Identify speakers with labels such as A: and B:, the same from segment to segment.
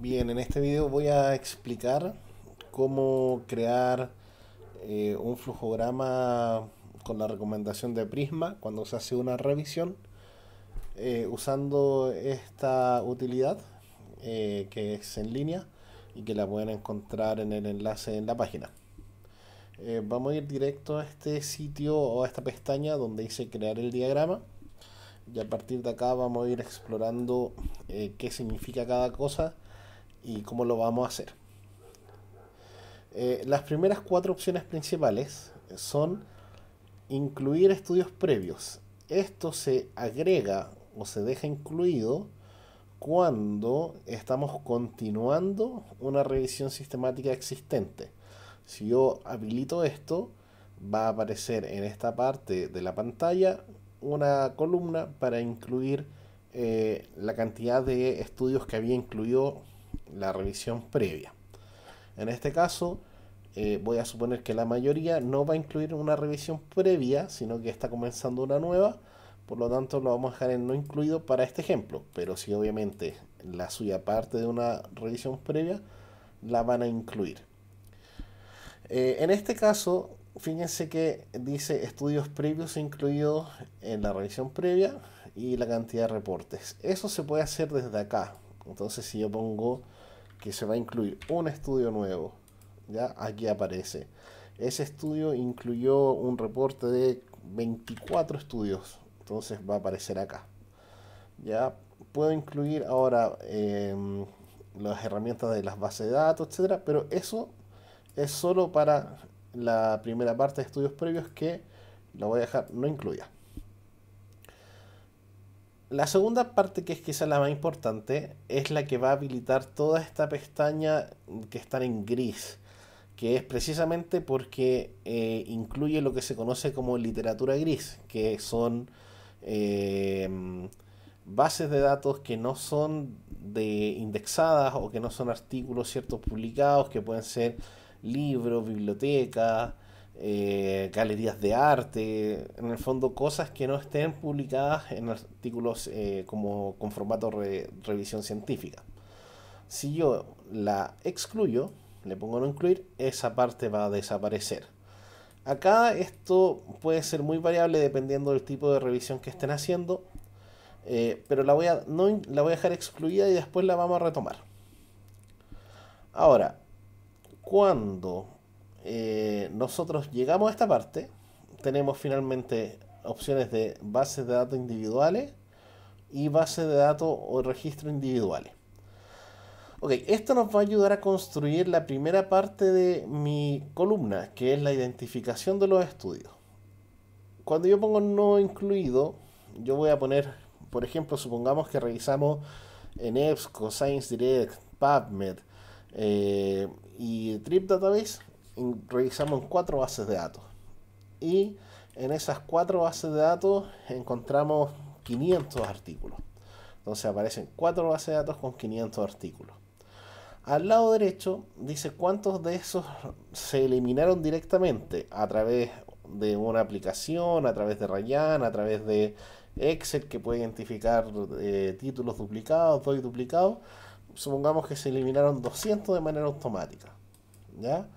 A: Bien, en este video voy a explicar cómo crear eh, un flujograma con la recomendación de Prisma cuando se hace una revisión eh, usando esta utilidad eh, que es en línea y que la pueden encontrar en el enlace en la página. vamos a ir directo a este sitio o a esta pestaña donde dice crear el diagrama y a partir de acá vamos a ir explorando qué significa cada cosa y cómo lo vamos a hacer. Eh, las primeras cuatro opciones principales son incluir estudios previos. Esto se agrega o se deja incluido cuando estamos continuando una revisión sistemática existente. Si yo habilito esto, va a aparecer en esta parte de la pantalla una columna para incluir eh, la cantidad de estudios que había incluido la revisión previa. En este caso, eh, voy a suponer que la mayoría no va a incluir una revisión previa, sino que está comenzando una nueva, por lo tanto lo vamos a dejar en no incluido para este ejemplo, pero si obviamente la suya parte de una revisión previa, la van a incluir. Eh, en este caso, fíjense que dice estudios previos incluidos en la revisión previa y la cantidad de reportes. Eso se puede hacer desde acá. Entonces si yo pongo que se va a incluir un estudio nuevo. Ya aquí aparece. Ese estudio incluyó un reporte de 24 estudios. Entonces va a aparecer acá. Ya puedo incluir ahora em, las herramientas de las bases de datos, etcétera, pero eso es solo para la primera parte de estudios previos que lo voy a dejar no incluida. La segunda parte, que es quizá la más importante, es la que va a habilitar toda esta pestaña que está en gris, que es precisamente porque eh, incluye lo que se conoce como literatura gris, que son eh, bases de datos que no son de indexadas o que no son artículos ciertos publicados, que pueden ser libros, bibliotecas, eh, galerías de arte, en el fondo cosas que no estén publicadas en artículos eh, como con formato de revisión científica. Si yo la excluyo, le pongo no incluir, esa parte va a desaparecer. Acá esto puede ser muy variable dependiendo del tipo de revisión que estén haciendo, eh, pero la voy, a, no, la voy a dejar excluida y después la vamos a retomar. Ahora, cuando eh, nosotros llegamos a esta parte, tenemos finalmente opciones de bases de datos individuales y bases de datos o registro individuales. Ok, esto nos va a ayudar a construir la primera parte de mi columna, que es la identificación de los estudios. Cuando yo pongo no incluido, yo voy a poner, por ejemplo, supongamos que revisamos en EBSCO, Science Direct, PubMed eh, y Trip Database, revisamos cuatro bases de datos. Y en esas cuatro bases de datos encontramos 500 artículos. Entonces aparecen cuatro bases de datos con 500 artículos. Al lado derecho dice cuántos de esos se eliminaron directamente a través de una aplicación, a través de ryan a través de Excel que puede identificar eh, títulos duplicados, doy duplicados. Supongamos que se eliminaron 200 de manera automática. ¿Ya?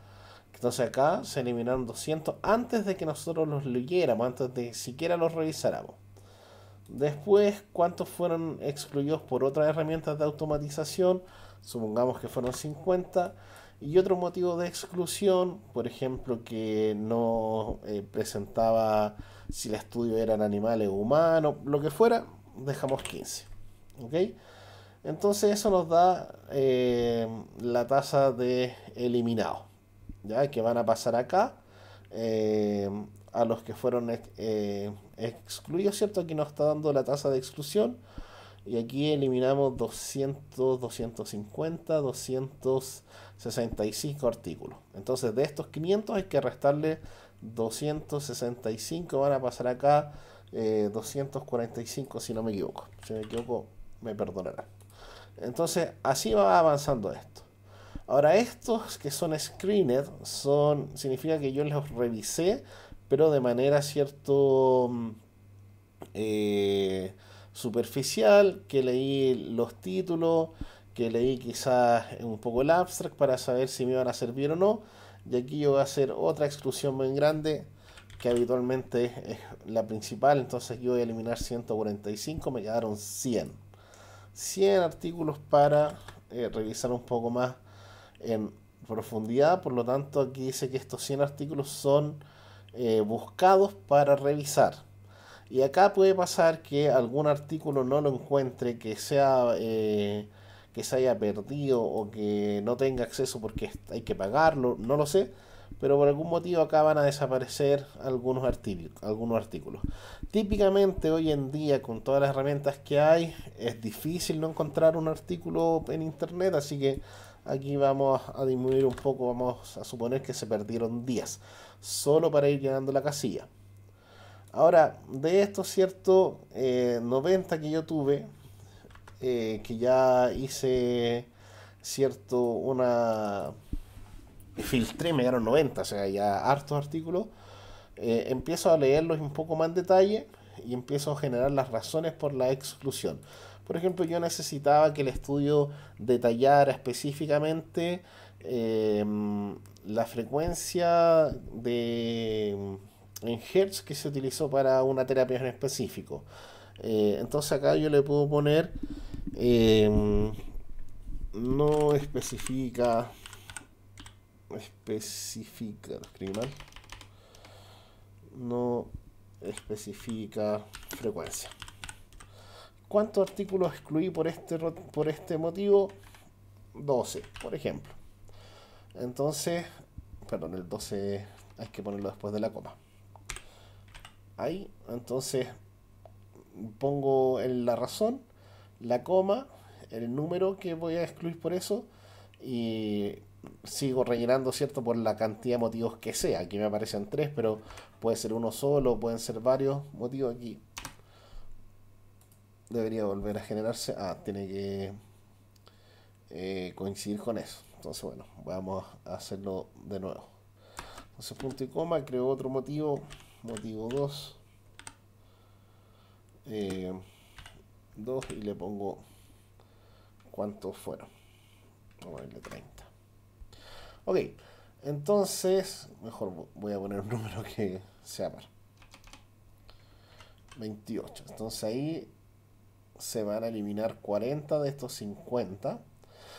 A: Entonces acá se eliminaron 200 antes de que nosotros los leyéramos, antes de siquiera los revisáramos. Después, ¿cuántos fueron excluidos por otras herramientas de automatización? Supongamos que fueron 50. Y otro motivo de exclusión, por ejemplo, que no eh, presentaba si el estudio eran animales o humanos, lo que fuera, dejamos 15. ¿Ok? Entonces eso nos da eh, la tasa de eliminado. ¿ya? que van a pasar acá. Eh, a los que fueron eh, excluidos, ¿cierto? Aquí nos está dando la tasa de exclusión. Y aquí eliminamos 200, 250, 265 artículos. Entonces de estos 500 hay que restarle 265. Van a pasar acá 245 eh, si no me equivoco. Si me equivoco me perdonarán. Entonces así va avanzando esto. Ahora estos que son screened son, significa que yo los revisé, pero de manera cierto mm, eh, superficial, que leí los títulos, que leí quizás un poco el abstract para saber si me iban a servir o no. Y aquí yo voy a hacer otra exclusión muy grande que habitualmente es la principal, entonces yo voy a eliminar 145, me quedaron 100. 100 artículos para eh, revisar un poco más en profundidad, por lo tanto aquí dice que estos 100 artículos son eh, buscados para revisar. Y acá puede pasar que algún artículo no lo encuentre, que sea eh, que se haya perdido o que no tenga acceso porque hay que pagarlo, no lo sé. Pero por algún motivo acá van a desaparecer algunos, algunos artículos. Típicamente hoy en día con todas las herramientas que hay es difícil no encontrar un artículo en internet, así que aquí vamos a disminuir un poco, vamos a suponer que se perdieron 10, solo para ir llenando la casilla. Ahora, de estos cierto 90 eh, que yo tuve, eh, que ya hice cierto una... filtré, me dieron 90, o sea, ya hartos artículos, eh, empiezo a leerlos un poco más en detalle y empiezo a generar las razones por la exclusión. Por ejemplo, yo necesitaba que el estudio detallara específicamente em, la frecuencia de, en Hertz que se utilizó para una terapia en específico. Eh, entonces acá yo le puedo poner em, no especifica especifica, No especifica frecuencia. ¿Cuántos artículos excluí por este, por este motivo? 12, por ejemplo. Entonces, perdón, el 12 hay que ponerlo después de la coma. Ahí, entonces, pongo en la razón, la coma, el número que voy a excluir por eso y sigo rellenando, ¿cierto? Por la cantidad de motivos que sea. Aquí me aparecen 3, pero Puede ser uno solo, pueden ser varios motivos aquí. Debería volver a generarse. Ah, tiene que eh, coincidir con eso. Entonces, bueno, vamos a hacerlo de nuevo. Entonces, punto y coma, creo otro motivo. Motivo 2. 2 eh, y le pongo cuántos fueron. Vamos a ponerle 30. Ok. Entonces, mejor voy a poner un número que sea par. 28. Entonces ahí se van a eliminar 40 de estos 50.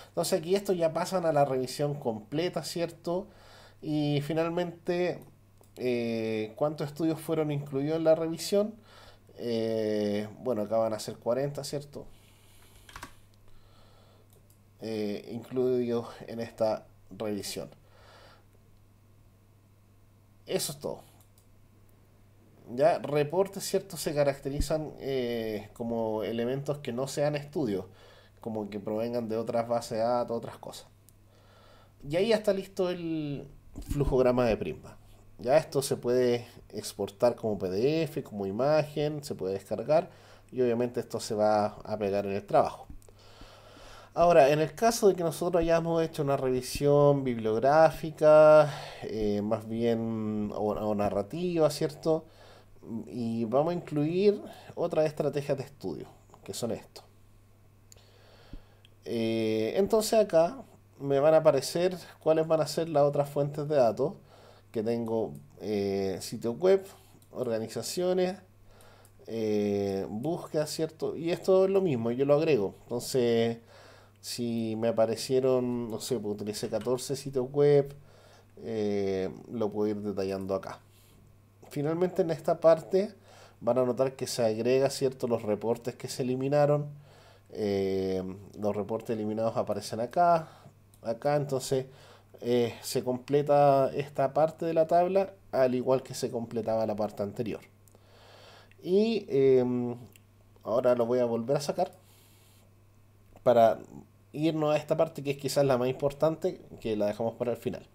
A: Entonces aquí estos ya pasan a la revisión completa, ¿cierto? Y finalmente, eh, ¿cuántos estudios fueron incluidos en la revisión? Eh, bueno, acá van a ser 40, ¿cierto? Eh, incluidos en esta revisión. Eso es todo. Ya, reportes ciertos se caracterizan eh, como elementos que no sean estudios, como que provengan de otras bases de datos, otras cosas. Y ahí ya está listo el flujograma de Prisma. Ya esto se puede exportar como PDF, como imagen, se puede descargar y obviamente esto se va a pegar en el trabajo. Ahora, en el caso de que nosotros hayamos hecho una revisión bibliográfica, eh, más bien o, narrativa, ¿cierto? Y vamos a incluir otras estrategias de estudio, que son estos. Eh, entonces acá me van a aparecer cuáles van a ser las otras fuentes de datos que tengo eh, sitio web, organizaciones, eh, búsqueda, ¿cierto? Y esto es lo mismo, yo lo agrego. Entonces, si me aparecieron, no sé, porque pues, utilicé 14 sitios web, eh, lo puedo ir detallando acá. Finalmente en esta parte van a notar que se agrega, ¿cierto?, los reportes que se eliminaron. Eh, los reportes eliminados aparecen acá, acá, entonces eh, se completa esta parte de la tabla al igual que se completaba la parte anterior. Y ahora lo voy a volver a sacar para irnos a esta parte que es quizás la más importante, que la dejamos para el final.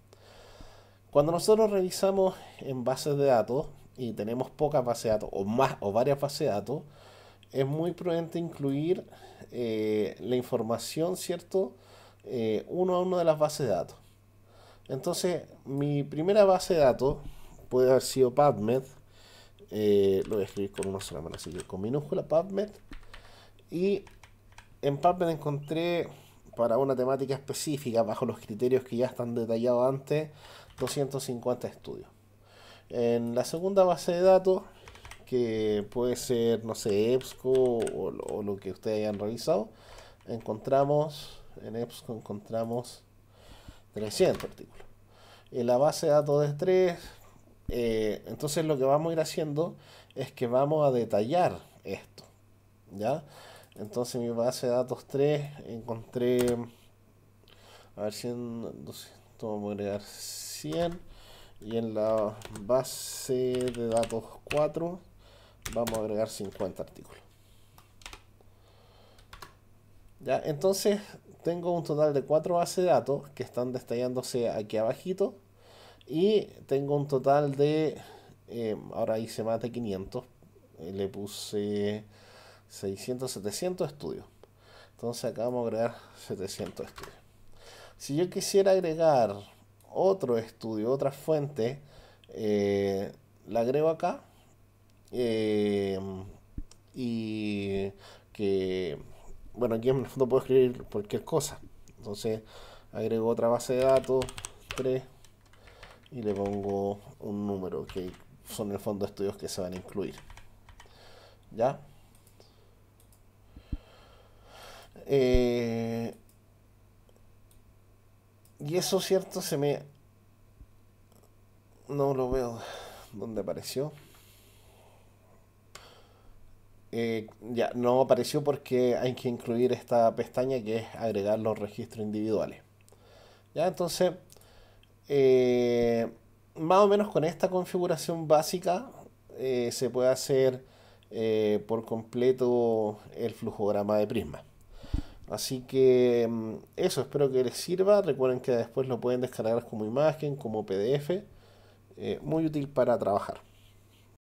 A: Cuando nosotros revisamos en bases de datos y tenemos pocas bases de datos o más o varias bases de datos, es muy prudente incluir eh, la información, ¿cierto? Eh, uno a uno de las bases de datos. Entonces, mi primera base de datos puede haber sido PubMed. Eh, lo voy a escribir con una sola mano, así que con minúscula PubMed. Y en PubMed encontré para una temática específica, bajo los criterios que ya están detallados antes, 250 estudios. En la segunda base de datos, que puede ser, no sé, EBSCO o, lo que ustedes hayan revisado, encontramos, en EBSCO encontramos 300 artículos. En la base de datos de estrés, eh, entonces lo que vamos a ir haciendo es que vamos a detallar esto, ¿ya? Entonces mi base de datos 3 encontré, a ver, 100, 200, vamos a agregar 100 y en la base de datos 4 vamos a agregar 50 artículos. Ya, entonces tengo un total de 4 bases de datos que están destallándose aquí abajito y tengo un total de, eh, ahora hice más de 500, eh, le puse... 600, 700 estudios. Entonces acá vamos a agregar 700 estudios. Si yo quisiera agregar otro estudio, otra fuente, eh, la agrego acá. Eh, y que, bueno, aquí en el fondo puedo escribir cualquier cosa. Entonces agrego otra base de datos, 3, y le pongo un número, que son el fondo estudios que se van a incluir. ¿Ya? Eh, y eso, ¿cierto? Se me... No lo veo. ¿Dónde apareció? Eh, ya, no apareció porque hay que incluir esta pestaña que es agregar los registros individuales. Ya, entonces, eh, más o menos con esta configuración básica se puede hacer por completo el flujograma de prisma. Así que mm, eso, espero que les sirva. Recuerden que después lo pueden descargar como imagen, como PDF. Eh, muy útil para trabajar.